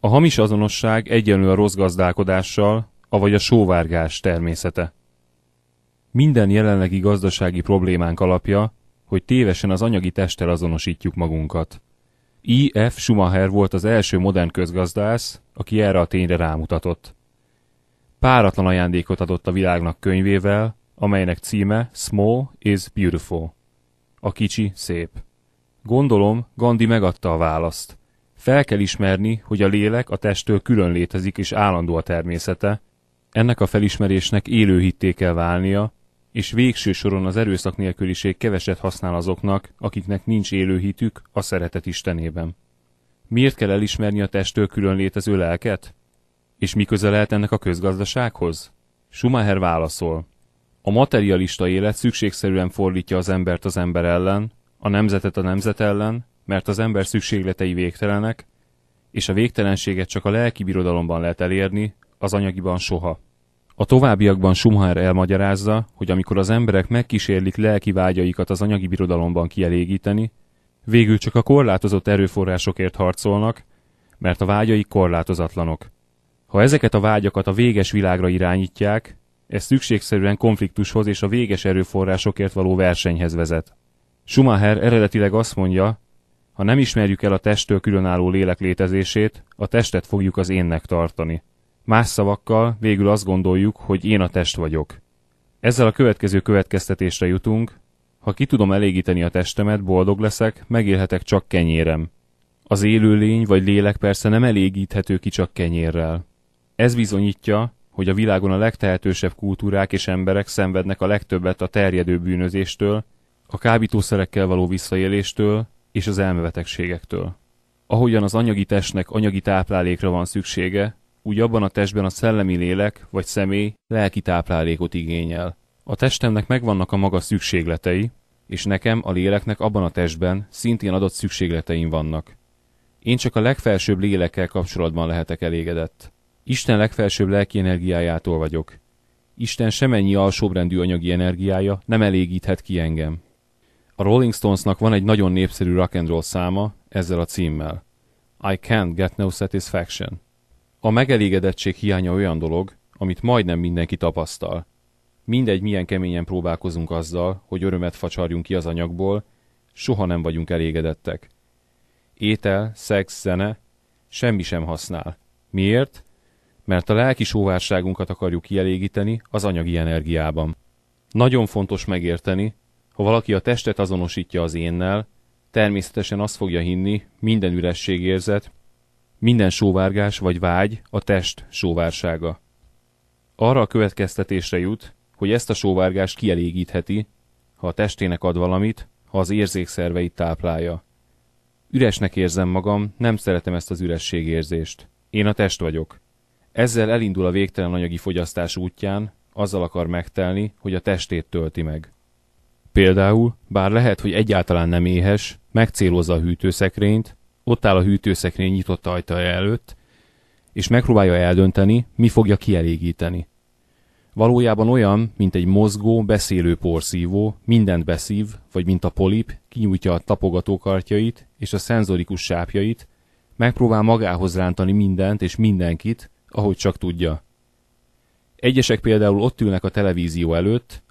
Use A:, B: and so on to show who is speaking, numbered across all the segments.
A: A hamis azonosság egyenlő a rossz gazdálkodással, avagy a sóvárgás természete. Minden jelenlegi gazdasági problémánk alapja, hogy tévesen az anyagi testtel azonosítjuk magunkat. I. F. Schumacher volt az első modern közgazdász, aki erre a tényre rámutatott. Páratlan ajándékot adott a világnak könyvével, amelynek címe Small is Beautiful. A kicsi szép. Gondolom, Gandhi megadta a választ. Fel kell ismerni, hogy a lélek a testtől külön létezik és állandó a természete, ennek a felismerésnek élő hitté kell válnia, és végső soron az erőszak nélküliség keveset használ azoknak, akiknek nincs élő hitük a szeretet Istenében. Miért kell elismerni a testtől külön létező lelket? És mi köze lehet ennek a közgazdasághoz? Schumacher válaszol. A materialista élet szükségszerűen fordítja az embert az ember ellen, a nemzetet a nemzet ellen, mert az ember szükségletei végtelenek, és a végtelenséget csak a lelki birodalomban lehet elérni, az anyagiban soha. A továbbiakban Schumacher elmagyarázza, hogy amikor az emberek megkísérlik lelki vágyaikat az anyagi birodalomban kielégíteni, végül csak a korlátozott erőforrásokért harcolnak, mert a vágyaik korlátozatlanok. Ha ezeket a vágyakat a véges világra irányítják, ez szükségszerűen konfliktushoz és a véges erőforrásokért való versenyhez vezet. Schumacher eredetileg azt mondja, ha nem ismerjük el a testtől különálló lélek létezését, a testet fogjuk az énnek tartani. Más szavakkal végül azt gondoljuk, hogy én a test vagyok. Ezzel a következő következtetésre jutunk, ha ki tudom elégíteni a testemet, boldog leszek, megélhetek csak kenyérem. Az élő lény vagy lélek persze nem elégíthető ki csak kenyérrel. Ez bizonyítja, hogy a világon a legtehetősebb kultúrák és emberek szenvednek a legtöbbet a terjedő bűnözéstől, a kábítószerekkel való visszaéléstől, és az elmebetegségektől. Ahogyan az anyagi testnek anyagi táplálékra van szüksége, úgy abban a testben a szellemi lélek vagy személy lelki táplálékot igényel. A testemnek megvannak a maga szükségletei, és nekem, a léleknek abban a testben szintén adott szükségleteim vannak. Én csak a legfelsőbb lélekkel kapcsolatban lehetek elégedett. Isten legfelsőbb lelki energiájától vagyok. Isten semennyi alsóbrendű anyagi energiája nem elégíthet ki engem. A Rolling Stonesnak van egy nagyon népszerű rock and roll száma ezzel a címmel. I can't get no satisfaction. A megelégedettség hiánya olyan dolog, amit majdnem mindenki tapasztal. Mindegy, milyen keményen próbálkozunk azzal, hogy örömet facsarjunk ki az anyagból, soha nem vagyunk elégedettek. Étel, szex, zene, semmi sem használ. Miért? Mert a lelki sóvárságunkat akarjuk kielégíteni az anyagi energiában. Nagyon fontos megérteni, ha valaki a testet azonosítja az énnel, természetesen azt fogja hinni, minden ürességérzet, minden sóvárgás vagy vágy a test sóvársága. Arra a következtetésre jut, hogy ezt a sóvárgást kielégítheti, ha a testének ad valamit, ha az érzékszerveit táplálja. Üresnek érzem magam, nem szeretem ezt az ürességérzést. Én a test vagyok. Ezzel elindul a végtelen anyagi fogyasztás útján, azzal akar megtelni, hogy a testét tölti meg. Például, bár lehet, hogy egyáltalán nem éhes, megcélozza a hűtőszekrényt, ott áll a hűtőszekrény nyitott ajtaja előtt, és megpróbálja eldönteni, mi fogja kielégíteni. Valójában olyan, mint egy mozgó, beszélő porszívó, mindent beszív, vagy mint a polip, kinyújtja a tapogatókartjait és a szenzorikus sápjait, megpróbál magához rántani mindent és mindenkit, ahogy csak tudja. Egyesek például ott ülnek a televízió előtt,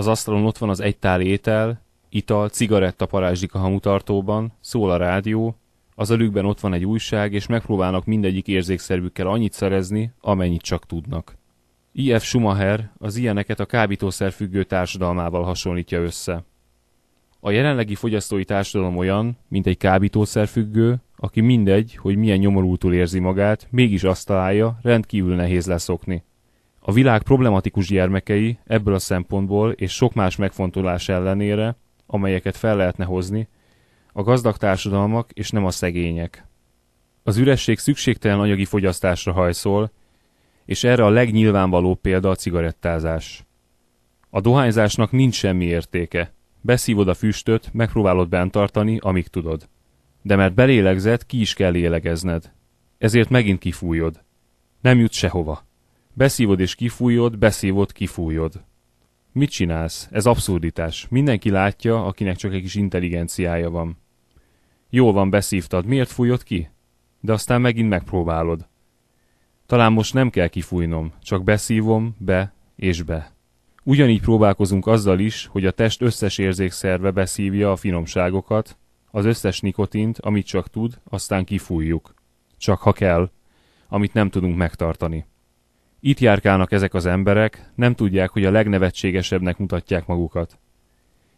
A: az asztalon ott van az egy tál étel, ital, cigaretta parázsdik a hamutartóban, szól a rádió, az elükben ott van egy újság, és megpróbálnak mindegyik érzékszervükkel annyit szerezni, amennyit csak tudnak. I.F. Schumacher az ilyeneket a kábítószer függő társadalmával hasonlítja össze. A jelenlegi fogyasztói társadalom olyan, mint egy kábítószer függő, aki mindegy, hogy milyen nyomorultul érzi magát, mégis azt találja, rendkívül nehéz leszokni. A világ problematikus gyermekei ebből a szempontból és sok más megfontolás ellenére, amelyeket fel lehetne hozni, a gazdag társadalmak és nem a szegények. Az üresség szükségtelen anyagi fogyasztásra hajszol, és erre a legnyilvánvalóbb példa a cigarettázás. A dohányzásnak nincs semmi értéke. Beszívod a füstöt, megpróbálod bentartani, tartani, amíg tudod. De mert belélegzed, ki is kell lélegezned. Ezért megint kifújod. Nem jut sehova. Beszívod és kifújod, beszívod, kifújod. Mit csinálsz? Ez abszurditás. Mindenki látja, akinek csak egy kis intelligenciája van. Jó van, beszívtad. Miért fújod ki? De aztán megint megpróbálod. Talán most nem kell kifújnom, csak beszívom, be és be. Ugyanígy próbálkozunk azzal is, hogy a test összes érzékszerve beszívja a finomságokat, az összes nikotint, amit csak tud, aztán kifújjuk. Csak ha kell, amit nem tudunk megtartani. Itt járkálnak ezek az emberek, nem tudják, hogy a legnevetségesebbnek mutatják magukat.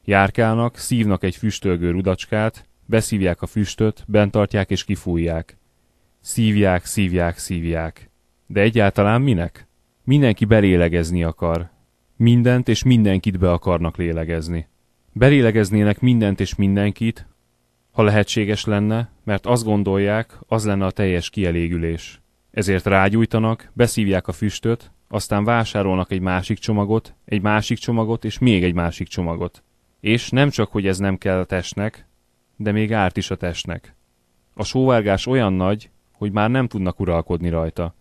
A: Járkálnak, szívnak egy füstölgő rudacskát, beszívják a füstöt, bentartják és kifújják. Szívják, szívják, szívják. De egyáltalán minek? Mindenki belélegezni akar. Mindent és mindenkit be akarnak lélegezni. Belélegeznének mindent és mindenkit, ha lehetséges lenne, mert azt gondolják, az lenne a teljes kielégülés. Ezért rágyújtanak, beszívják a füstöt, aztán vásárolnak egy másik csomagot, egy másik csomagot és még egy másik csomagot. És nem csak, hogy ez nem kell a testnek, de még árt is a testnek. A sóvárgás olyan nagy, hogy már nem tudnak uralkodni rajta.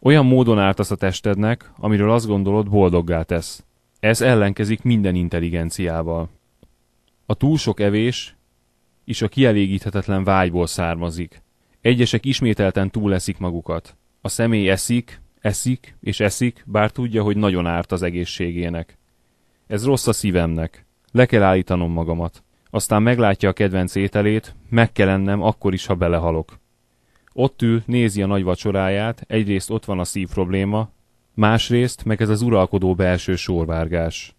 A: Olyan módon ártasz a testednek, amiről azt gondolod boldoggá tesz. Ez ellenkezik minden intelligenciával. A túl sok evés is a kielégíthetetlen vágyból származik. Egyesek ismételten túleszik magukat. A személy eszik, eszik és eszik, bár tudja, hogy nagyon árt az egészségének. Ez rossz a szívemnek. Le kell állítanom magamat. Aztán meglátja a kedvenc ételét, meg kell ennem akkor is, ha belehalok. Ott ül, nézi a nagy vacsoráját, egyrészt ott van a szív probléma, másrészt meg ez az uralkodó belső sorvárgás.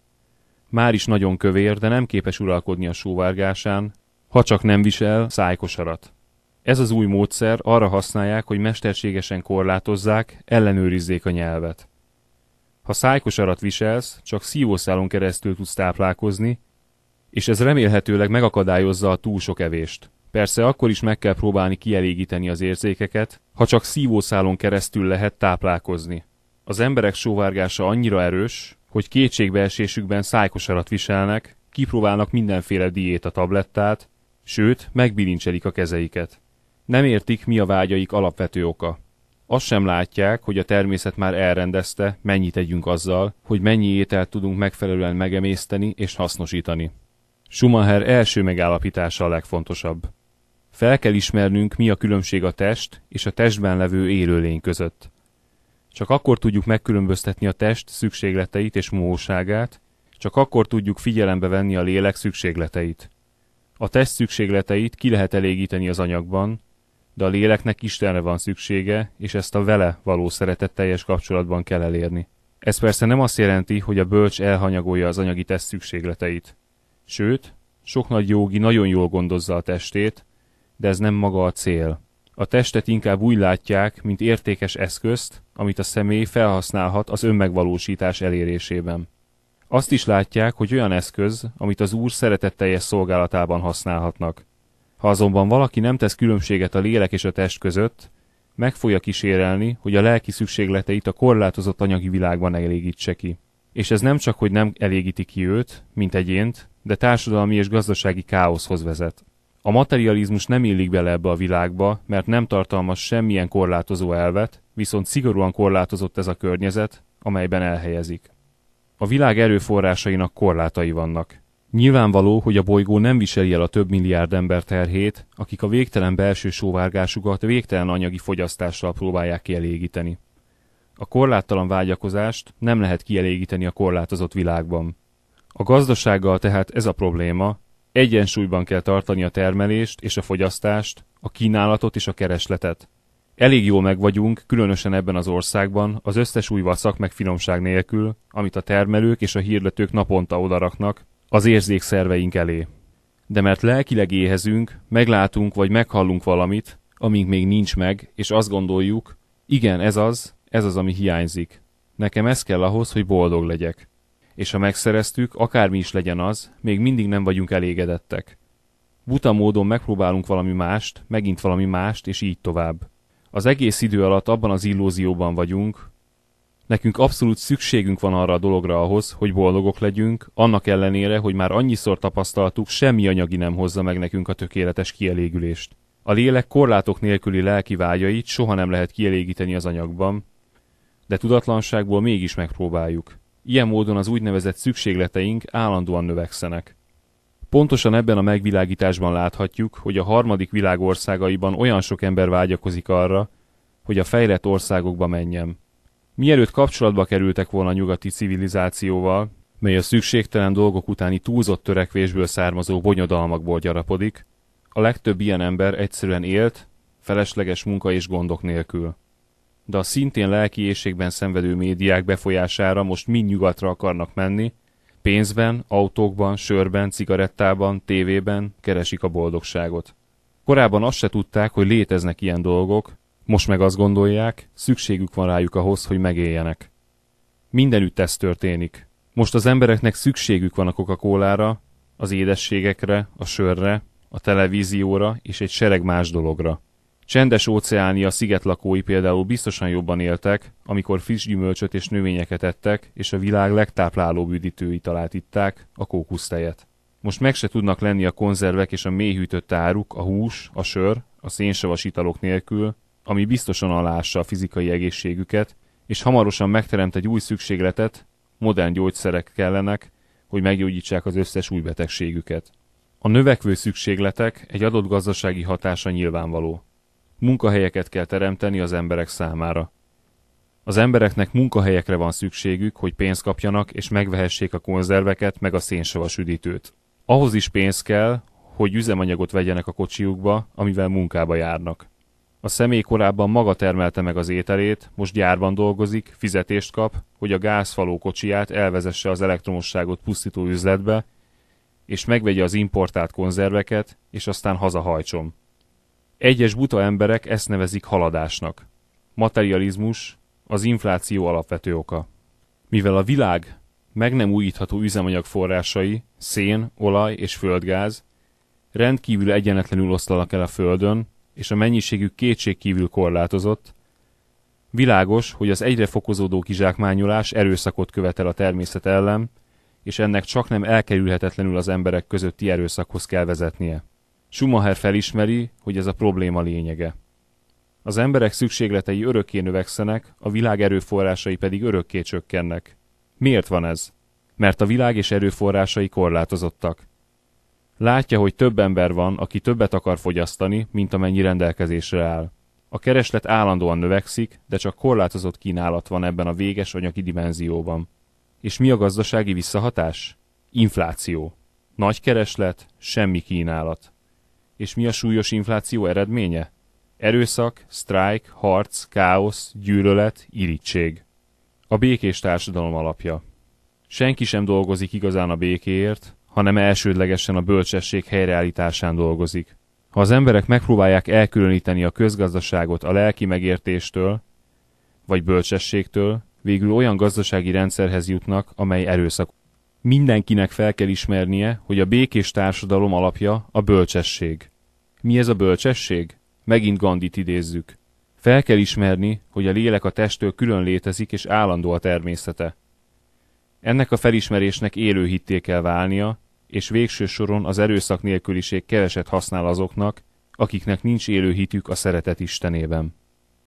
A: Már is nagyon kövér, de nem képes uralkodni a sóvárgásán, ha csak nem visel szájkosarat. Ez az új módszer arra használják, hogy mesterségesen korlátozzák, ellenőrizzék a nyelvet. Ha szájkosarat viselsz, csak szívószálon keresztül tudsz táplálkozni, és ez remélhetőleg megakadályozza a túl sok evést. Persze akkor is meg kell próbálni kielégíteni az érzékeket, ha csak szívószálon keresztül lehet táplálkozni. Az emberek sóvárgása annyira erős, hogy kétségbeesésükben szájkosarat viselnek, kipróbálnak mindenféle a tablettát, sőt, megbilincselik a kezeiket. Nem értik, mi a vágyaik alapvető oka. Azt sem látják, hogy a természet már elrendezte, mennyit tegyünk azzal, hogy mennyi ételt tudunk megfelelően megemészteni és hasznosítani. Schumacher első megállapítása a legfontosabb. Fel kell ismernünk, mi a különbség a test és a testben levő élőlény között. Csak akkor tudjuk megkülönböztetni a test szükségleteit és móságát, csak akkor tudjuk figyelembe venni a lélek szükségleteit. A test szükségleteit ki lehet elégíteni az anyagban, de a léleknek Istenre van szüksége, és ezt a vele való szeretetteljes kapcsolatban kell elérni. Ez persze nem azt jelenti, hogy a bölcs elhanyagolja az anyagi test szükségleteit. Sőt, sok nagy jogi nagyon jól gondozza a testét, de ez nem maga a cél. A testet inkább úgy látják, mint értékes eszközt, amit a személy felhasználhat az önmegvalósítás elérésében. Azt is látják, hogy olyan eszköz, amit az Úr szeretetteljes szolgálatában használhatnak. Ha azonban valaki nem tesz különbséget a lélek és a test között, meg fogja kísérelni, hogy a lelki szükségleteit a korlátozott anyagi világban elégítse ki. És ez nem csak, hogy nem elégíti ki őt, mint egyént, de társadalmi és gazdasági káoszhoz vezet. A materializmus nem illik bele ebbe a világba, mert nem tartalmaz semmilyen korlátozó elvet, viszont szigorúan korlátozott ez a környezet, amelyben elhelyezik. A világ erőforrásainak korlátai vannak. Nyilvánvaló, hogy a bolygó nem viseli el a több milliárd ember terhét, akik a végtelen belső sóvárgásukat végtelen anyagi fogyasztással próbálják kielégíteni. A korláttalan vágyakozást nem lehet kielégíteni a korlátozott világban. A gazdasággal tehát ez a probléma, egyensúlyban kell tartani a termelést és a fogyasztást, a kínálatot és a keresletet. Elég jól vagyunk, különösen ebben az országban, az összes új vacak meg finomság nélkül, amit a termelők és a hirdetők naponta odaraknak, az érzékszerveink elé. De mert lelkileg éhezünk, meglátunk vagy meghallunk valamit, amink még nincs meg, és azt gondoljuk, igen, ez az, ez az, ami hiányzik. Nekem ez kell ahhoz, hogy boldog legyek. És ha megszereztük, akármi is legyen az, még mindig nem vagyunk elégedettek. Buta módon megpróbálunk valami mást, megint valami mást, és így tovább. Az egész idő alatt abban az illúzióban vagyunk, Nekünk abszolút szükségünk van arra a dologra ahhoz, hogy boldogok legyünk, annak ellenére, hogy már annyiszor tapasztaltuk, semmi anyagi nem hozza meg nekünk a tökéletes kielégülést. A lélek korlátok nélküli lelki vágyait soha nem lehet kielégíteni az anyagban, de tudatlanságból mégis megpróbáljuk. Ilyen módon az úgynevezett szükségleteink állandóan növekszenek. Pontosan ebben a megvilágításban láthatjuk, hogy a harmadik világ országaiban olyan sok ember vágyakozik arra, hogy a fejlett országokba menjem. Mielőtt kapcsolatba kerültek volna a nyugati civilizációval, mely a szükségtelen dolgok utáni túlzott törekvésből származó bonyodalmakból gyarapodik, a legtöbb ilyen ember egyszerűen élt, felesleges munka és gondok nélkül. De a szintén lelki éjségben szenvedő médiák befolyására most mind nyugatra akarnak menni, pénzben, autókban, sörben, cigarettában, tévében keresik a boldogságot. Korábban azt se tudták, hogy léteznek ilyen dolgok, most meg azt gondolják, szükségük van rájuk ahhoz, hogy megéljenek. Mindenütt ez történik. Most az embereknek szükségük van a coca cola az édességekre, a sörre, a televízióra és egy sereg más dologra. Csendes óceánia szigetlakói például biztosan jobban éltek, amikor friss gyümölcsöt és növényeket ettek, és a világ legtáplálóbb üdítő italát itták, a kókusztejet. Most meg se tudnak lenni a konzervek és a mélyhűtött áruk, a hús, a sör, a szénsavas italok nélkül, ami biztosan alássa a fizikai egészségüket, és hamarosan megteremt egy új szükségletet, modern gyógyszerek kellenek, hogy meggyógyítsák az összes új betegségüket. A növekvő szükségletek egy adott gazdasági hatása nyilvánvaló. Munkahelyeket kell teremteni az emberek számára. Az embereknek munkahelyekre van szükségük, hogy pénzt kapjanak és megvehessék a konzerveket meg a szénsavas üdítőt. Ahhoz is pénz kell, hogy üzemanyagot vegyenek a kocsiukba, amivel munkába járnak. A személy korábban maga termelte meg az ételét, most gyárban dolgozik, fizetést kap, hogy a gázfaló kocsiját elvezesse az elektromosságot pusztító üzletbe, és megvegye az importált konzerveket, és aztán hazahajtson. Egyes buta emberek ezt nevezik haladásnak. Materializmus az infláció alapvető oka. Mivel a világ meg nem újítható üzemanyag forrásai, szén, olaj és földgáz rendkívül egyenetlenül oszlanak el a Földön, és a mennyiségük kétségkívül korlátozott, világos, hogy az egyre fokozódó kizsákmányolás erőszakot követel a természet ellen, és ennek csak nem elkerülhetetlenül az emberek közötti erőszakhoz kell vezetnie. Schumacher felismeri, hogy ez a probléma lényege. Az emberek szükségletei örökké növekszenek, a világ erőforrásai pedig örökké csökkennek. Miért van ez? Mert a világ és erőforrásai korlátozottak. Látja, hogy több ember van, aki többet akar fogyasztani, mint amennyi rendelkezésre áll. A kereslet állandóan növekszik, de csak korlátozott kínálat van ebben a véges anyagi dimenzióban. És mi a gazdasági visszahatás? Infláció. Nagy kereslet, semmi kínálat. És mi a súlyos infláció eredménye? Erőszak, sztrájk, harc, káosz, gyűlölet, irítség. A békés társadalom alapja. Senki sem dolgozik igazán a békéért, hanem elsődlegesen a bölcsesség helyreállításán dolgozik. Ha az emberek megpróbálják elkülöníteni a közgazdaságot a lelki megértéstől, vagy bölcsességtől, végül olyan gazdasági rendszerhez jutnak, amely erőszak. Mindenkinek fel kell ismernie, hogy a békés társadalom alapja a bölcsesség. Mi ez a bölcsesség? Megint Gandit idézzük. Fel kell ismerni, hogy a lélek a testtől külön létezik és állandó a természete. Ennek a felismerésnek élő hitté kell válnia, és végső soron az erőszak nélküliség keveset használ azoknak, akiknek nincs élő hitük a szeretet Istenében.